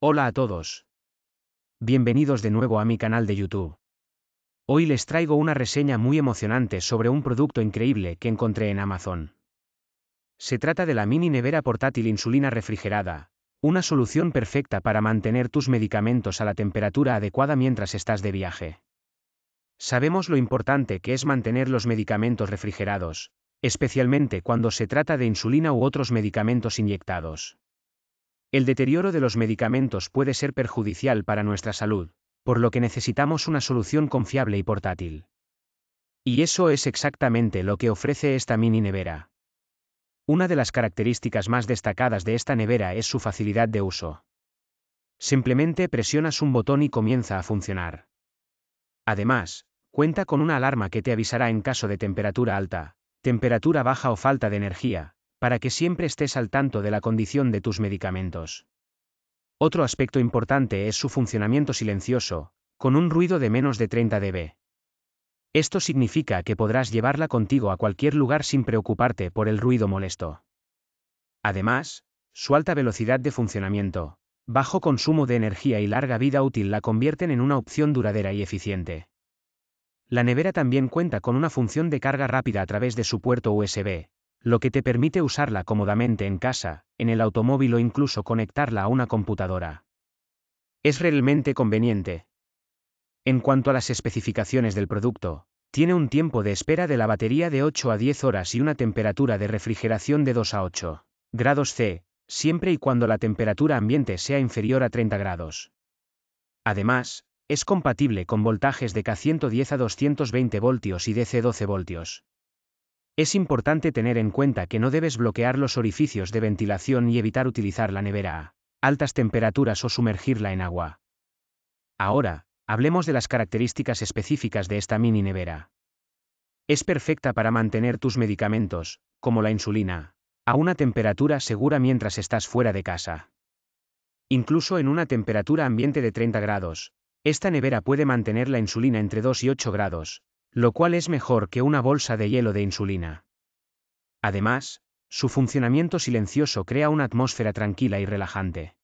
Hola a todos. Bienvenidos de nuevo a mi canal de YouTube. Hoy les traigo una reseña muy emocionante sobre un producto increíble que encontré en Amazon. Se trata de la mini nevera portátil insulina refrigerada, una solución perfecta para mantener tus medicamentos a la temperatura adecuada mientras estás de viaje. Sabemos lo importante que es mantener los medicamentos refrigerados, especialmente cuando se trata de insulina u otros medicamentos inyectados. El deterioro de los medicamentos puede ser perjudicial para nuestra salud, por lo que necesitamos una solución confiable y portátil. Y eso es exactamente lo que ofrece esta mini nevera. Una de las características más destacadas de esta nevera es su facilidad de uso. Simplemente presionas un botón y comienza a funcionar. Además, cuenta con una alarma que te avisará en caso de temperatura alta, temperatura baja o falta de energía, para que siempre estés al tanto de la condición de tus medicamentos. Otro aspecto importante es su funcionamiento silencioso, con un ruido de menos de 30 dB. Esto significa que podrás llevarla contigo a cualquier lugar sin preocuparte por el ruido molesto. Además, su alta velocidad de funcionamiento, bajo consumo de energía y larga vida útil la convierten en una opción duradera y eficiente. La nevera también cuenta con una función de carga rápida a través de su puerto USB, lo que te permite usarla cómodamente en casa, en el automóvil o incluso conectarla a una computadora. Es realmente conveniente. En cuanto a las especificaciones del producto, tiene un tiempo de espera de la batería de 8 a 10 horas y una temperatura de refrigeración de 2 a 8 grados C, siempre y cuando la temperatura ambiente sea inferior a 30 grados. Además, es compatible con voltajes de K110 a 220 voltios y DC 12 voltios. Es importante tener en cuenta que no debes bloquear los orificios de ventilación y evitar utilizar la nevera a altas temperaturas o sumergirla en agua. Ahora, hablemos de las características específicas de esta mini nevera. Es perfecta para mantener tus medicamentos, como la insulina, a una temperatura segura mientras estás fuera de casa. Incluso en una temperatura ambiente de 30 grados, esta nevera puede mantener la insulina entre 2 y 8 grados, lo cual es mejor que una bolsa de hielo de insulina. Además, su funcionamiento silencioso crea una atmósfera tranquila y relajante.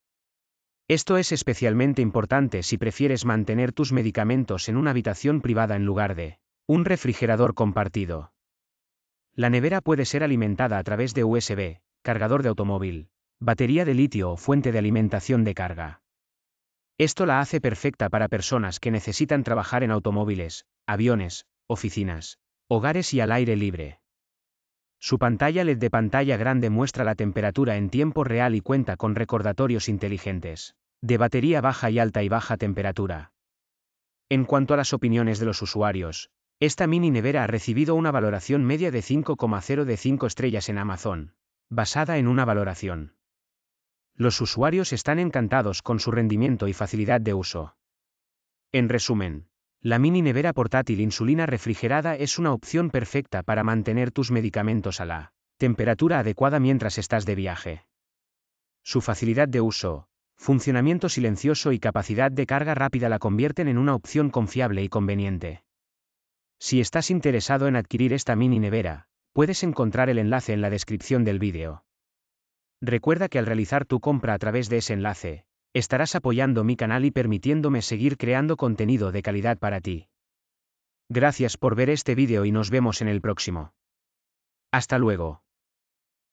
Esto es especialmente importante si prefieres mantener tus medicamentos en una habitación privada en lugar de un refrigerador compartido. La nevera puede ser alimentada a través de USB, cargador de automóvil, batería de litio o fuente de alimentación de carga. Esto la hace perfecta para personas que necesitan trabajar en automóviles, aviones, oficinas, hogares y al aire libre. Su pantalla LED de pantalla grande muestra la temperatura en tiempo real y cuenta con recordatorios inteligentes, de batería baja y alta y baja temperatura. En cuanto a las opiniones de los usuarios, esta mini nevera ha recibido una valoración media de 5,0 de 5 estrellas en Amazon, basada en una valoración. Los usuarios están encantados con su rendimiento y facilidad de uso. En resumen, la mini nevera portátil insulina refrigerada es una opción perfecta para mantener tus medicamentos a la temperatura adecuada mientras estás de viaje. Su facilidad de uso, funcionamiento silencioso y capacidad de carga rápida la convierten en una opción confiable y conveniente. Si estás interesado en adquirir esta mini nevera, puedes encontrar el enlace en la descripción del vídeo. Recuerda que al realizar tu compra a través de ese enlace, estarás apoyando mi canal y permitiéndome seguir creando contenido de calidad para ti. Gracias por ver este vídeo y nos vemos en el próximo. Hasta luego.